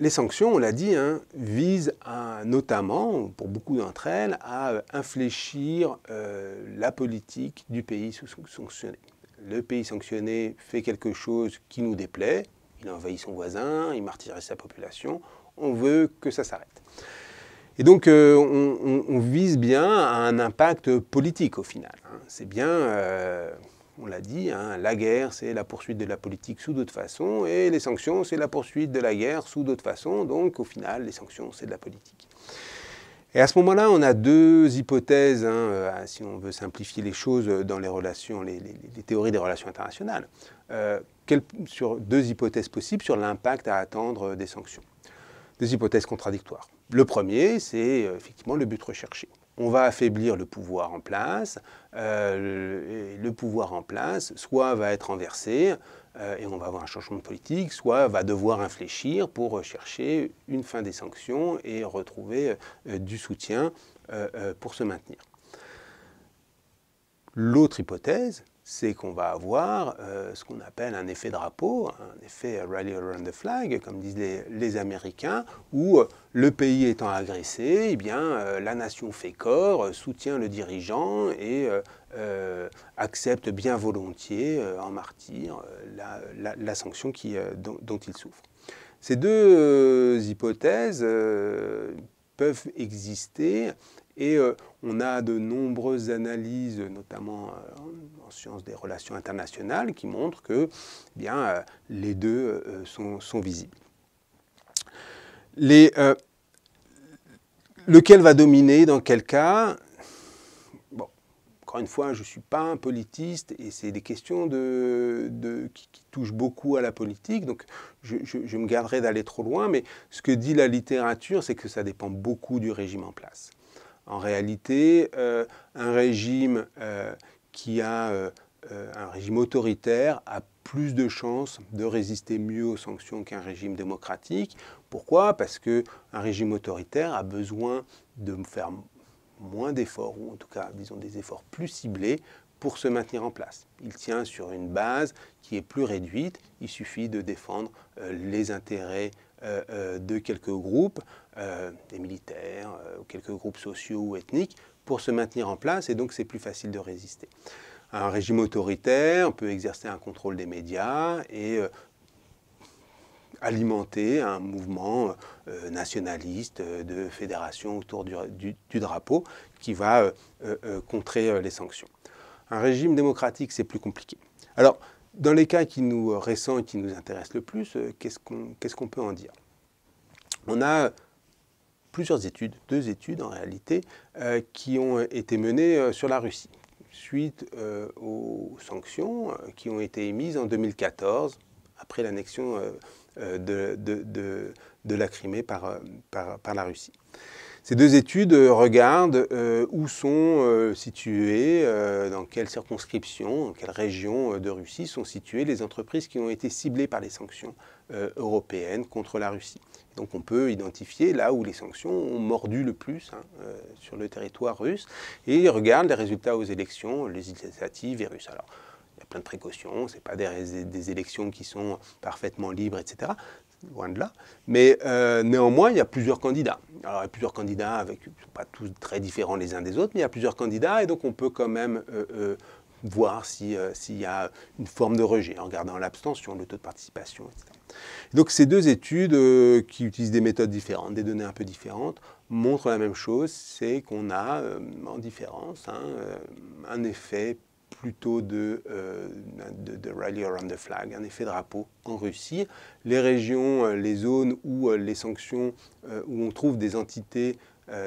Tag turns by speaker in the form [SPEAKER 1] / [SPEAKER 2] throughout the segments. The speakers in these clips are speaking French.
[SPEAKER 1] les sanctions, on l'a dit, hein, visent à, notamment, pour beaucoup d'entre elles, à euh, infléchir euh, la politique du pays sanctionné. Le pays sanctionné fait quelque chose qui nous déplaît, il envahit son voisin, il martyrise sa population, on veut que ça s'arrête. Et donc euh, on, vise bien à un impact politique au final. Hein. C'est bien on l'a dit, hein, la guerre, c'est la poursuite de la politique sous d'autres façons, et les sanctions, c'est la poursuite de la guerre sous d'autres façons, donc au final, les sanctions, c'est de la politique. Et à ce moment-là, on a deux hypothèses, hein, euh, si on veut simplifier les choses dans les relations, les, théories des relations internationales, euh, sur deux hypothèses possibles sur l'impact à attendre des sanctions. Deux hypothèses contradictoires. Le premier, c'est euh, effectivement le but recherché on va affaiblir le pouvoir en place, euh, le, pouvoir en place soit va être renversé euh, et on va avoir un changement de politique, soit va devoir infléchir pour chercher une fin des sanctions et retrouver euh, du soutien pour se maintenir. L'autre hypothèse, c'est qu'on va avoir euh, ce qu'on appelle un effet drapeau, un effet rally around the flag, comme disent les, Américains, où euh, le pays étant agressé, eh bien, euh, la nation fait corps, soutient le dirigeant et accepte bien volontiers en martyr la, sanction qui, dont, il souffre. Ces deux hypothèses peuvent exister et euh, on a de nombreuses analyses, notamment euh, en sciences des relations internationales, qui montrent que eh bien, euh, les deux sont, visibles. lequel va dominer dans quel cas encore une fois, je ne suis pas un politiste et c'est des questions qui, touchent beaucoup à la politique, donc je me garderai d'aller trop loin, mais ce que dit la littérature, c'est que ça dépend beaucoup du régime en place. En réalité, euh, un régime euh, qui euh, un régime autoritaire a plus de chances de résister mieux aux sanctions qu'un régime démocratique. Pourquoi Parce un régime autoritaire a besoin de faire moins d'efforts, ou en tout cas, disons, des efforts plus ciblés pour se maintenir en place. Il tient sur une base qui est plus réduite. Il suffit de défendre les intérêts euh, euh, de quelques groupes, euh, des militaires, ou quelques groupes sociaux ou ethniques, pour se maintenir en place, et donc c'est plus facile de résister. Un régime autoritaire peut exercer un contrôle des médias et alimenter un mouvement nationaliste de fédération autour du, drapeau qui va contrer les sanctions. Un régime démocratique, c'est plus compliqué. Alors, dans les cas qui nous récents et qui nous intéressent le plus, euh, qu'est-ce qu'on peut en dire On a plusieurs études, deux études en réalité, euh, qui ont été menées euh, sur la Russie suite aux sanctions qui ont été émises en 2014 après l'annexion de, la Crimée par la Russie. Ces deux études euh, regardent euh, où sont euh, situées, dans quelles circonscriptions, dans quelle région de Russie sont situées les entreprises qui ont été ciblées par les sanctions européennes contre la Russie. Donc on peut identifier là où les sanctions ont mordu le plus hein, sur le territoire russe et regardent les résultats aux élections législatives et russes. Alors, il y a plein de précautions, ce n'est pas des, des, élections qui sont parfaitement libres, etc loin de là. Mais euh, néanmoins, il y a plusieurs candidats. Alors, il y a plusieurs candidats avec, pas tous très différents les uns des autres, mais il y a plusieurs candidats et donc on peut quand même euh, euh, voir s'il y a une forme de rejet en regardant l'abstention, le taux de participation, etc. donc ces deux études qui utilisent des méthodes différentes, des données un peu différentes, montrent la même chose, c'est qu'on a en différence hein, un effet plutôt euh, de, de, rally around the flag, un effet drapeau en Russie. Les régions, euh, les zones où euh, les sanctions, où on trouve des entités,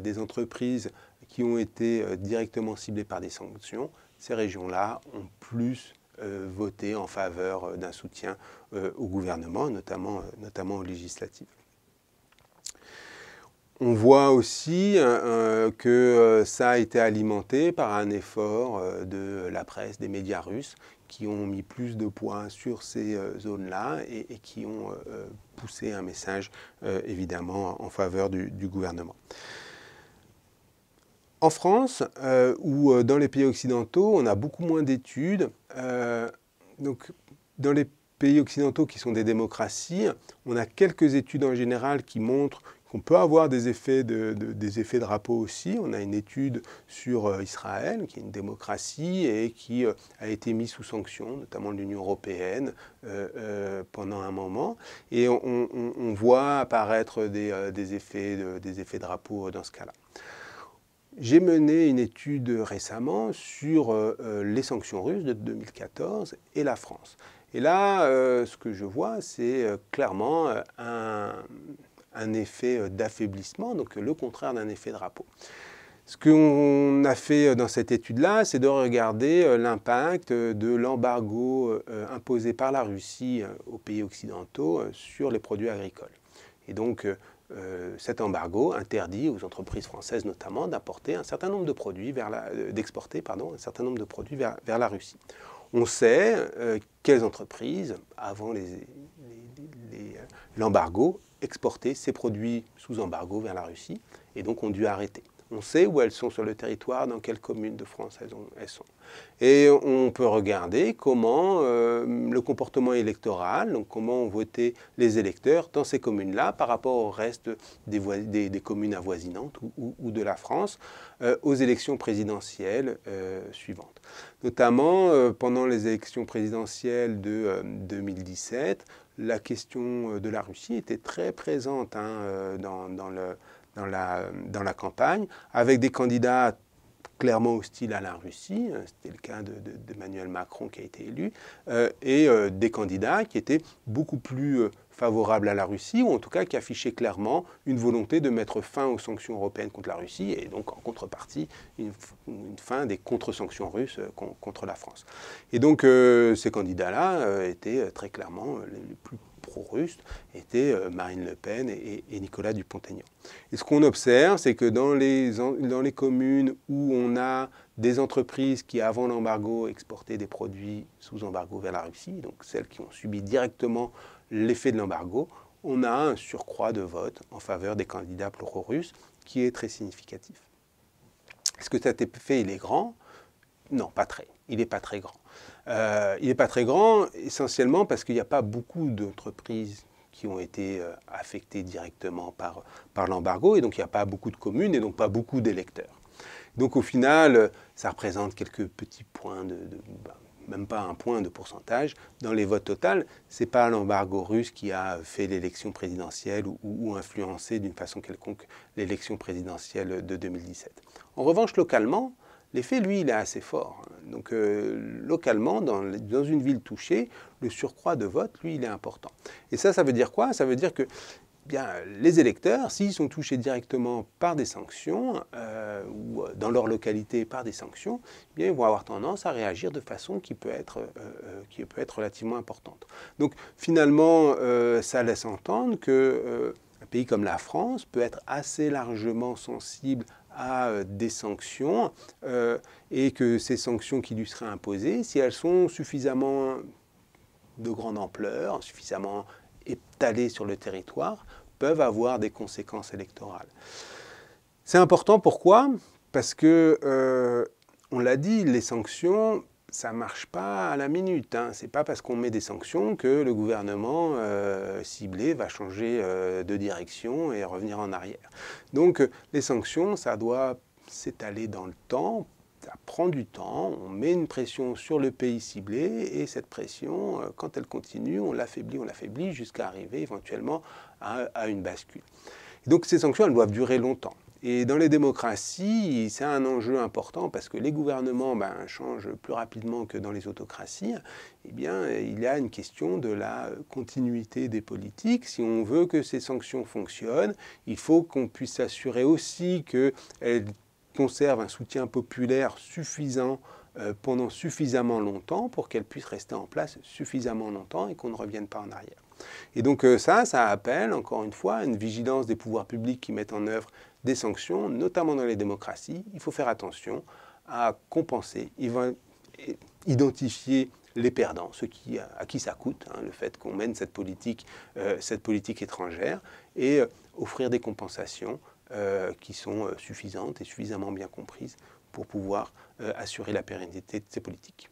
[SPEAKER 1] des entreprises qui ont été directement ciblées par des sanctions, ces régions-là ont plus voté en faveur d'un soutien au gouvernement, notamment, notamment aux législatives. On voit aussi euh, euh, que euh, ça a été alimenté par un effort de la presse, des médias russes, qui ont mis plus de poids sur ces zones-là et, qui ont poussé un message évidemment en faveur du, gouvernement. En France ou dans les pays occidentaux, on a beaucoup moins d'études. donc, dans les pays occidentaux qui sont des démocraties, on a quelques études en général qui montrent on peut avoir des effets de, des effets de drapeau aussi. On a une étude sur euh, Israël, qui est une démocratie et qui euh, a été mise sous sanction, notamment l'Union européenne, euh, pendant un moment. Et on, voit apparaître des, effets de, des effets de dans ce cas-là. J'ai mené une étude récemment sur les sanctions russes de 2014 et la France. Et là, ce que je vois, c'est clairement un un effet euh, d'affaiblissement, donc euh, le contraire d'un effet de Ce qu'on a fait euh, dans cette étude-là, c'est de regarder l'impact de l'embargo imposé par la Russie aux pays occidentaux sur les produits agricoles. Et donc, cet embargo interdit aux entreprises françaises notamment d'importer un certain nombre de produits vers d'exporter pardon, un certain nombre de produits vers, vers la Russie. On sait quelles entreprises, avant l'embargo, exporter ces produits sous embargo vers la Russie et donc ont dû arrêter. On sait où elles sont sur le territoire, dans quelles communes de France elles, sont. Et on peut regarder comment euh, le comportement électoral, donc comment ont voté les électeurs dans ces communes-là par rapport au reste des, communes avoisinantes ou, de la France euh, aux élections présidentielles euh, suivantes. Notamment pendant les élections présidentielles de 2017, la question euh, de la Russie était très présente hein, euh, dans, la, campagne, avec des candidats clairement hostiles à la Russie, hein, c'était le cas d'Emmanuel de, Macron qui a été élu, euh, et des candidats qui étaient beaucoup plus favorable à la Russie, ou en tout cas qui affichait clairement une volonté de mettre fin aux sanctions européennes contre la Russie, et donc en contrepartie une, fin des contre-sanctions russes euh, contre la France. Et donc euh, ces candidats-là euh, étaient très clairement les plus pro étaient euh, Marine Le Pen et, et Nicolas Dupont-Aignan. Et ce qu'on observe, c'est que dans les, dans les communes où on a des entreprises qui, avant l'embargo, exportaient des produits sous embargo vers la Russie, donc celles qui ont subi directement l'effet de l'embargo, on a un surcroît de vote en faveur des candidats pro-russes qui est très significatif. Est-ce que cet effet, il est grand Non, pas très. Il n'est pas très grand. Euh, il n'est pas très grand, essentiellement parce qu'il n'y a pas beaucoup d'entreprises qui ont été euh, affectées directement par, l'embargo, et donc il n'y a pas beaucoup de communes, et donc pas beaucoup d'électeurs. Donc au final, euh, ça représente quelques petits points, bah, même pas un point de pourcentage, dans les votes totaux. Ce n'est pas l'embargo russe qui a fait l'élection présidentielle ou influencé d'une façon quelconque l'élection présidentielle de 2017. En revanche, localement, L'effet, lui, il est assez fort. Donc euh, localement, dans, une ville touchée, le surcroît de vote, lui, il est important. Et ça, ça veut dire quoi Ça veut dire que eh bien, les électeurs, s'ils sont touchés directement par des sanctions, euh, ou euh, dans leur localité par des sanctions, eh bien, ils vont avoir tendance à réagir de façon qui peut être, qui peut être relativement importante. Donc finalement, ça laisse entendre que... un pays comme la France peut être assez largement sensible à euh, des sanctions euh, et que ces sanctions qui lui seraient imposées, si elles sont suffisamment de grande ampleur, suffisamment étalées sur le territoire, peuvent avoir des conséquences électorales. C'est important pourquoi Parce que, euh, on l'a dit, les sanctions ça ne marche pas à la minute. Hein. ce n'est pas parce qu'on met des sanctions que le gouvernement euh, ciblé va changer euh, de direction et revenir en arrière. Donc euh, les sanctions, ça doit s'étaler dans le temps. Ça prend du temps, on met une pression sur le pays ciblé et cette pression, quand elle continue, on l'affaiblit, on l'affaiblit jusqu'à arriver éventuellement à, une bascule. donc ces sanctions, elles doivent durer longtemps. Et dans les démocraties, c'est un enjeu important parce que les gouvernements ben, changent plus rapidement que dans les autocraties. Eh bien, il y a une question de la continuité des politiques. Si on veut que ces sanctions fonctionnent, il faut qu'on puisse s'assurer aussi qu'elles conservent un soutien populaire suffisant euh, pendant suffisamment longtemps pour qu'elles puissent rester en place suffisamment longtemps et qu'on ne revienne pas en arrière. Et donc euh, ça, ça appelle encore une fois une vigilance des pouvoirs publics qui mettent en œuvre des sanctions, notamment dans les démocraties, il faut faire attention à compenser, identifier les perdants, ceux qui, à, qui ça coûte, hein, le fait qu'on mène cette politique, euh, cette politique étrangère, et euh, offrir des compensations euh, qui sont suffisantes et suffisamment bien comprises pour pouvoir assurer la pérennité de ces politiques.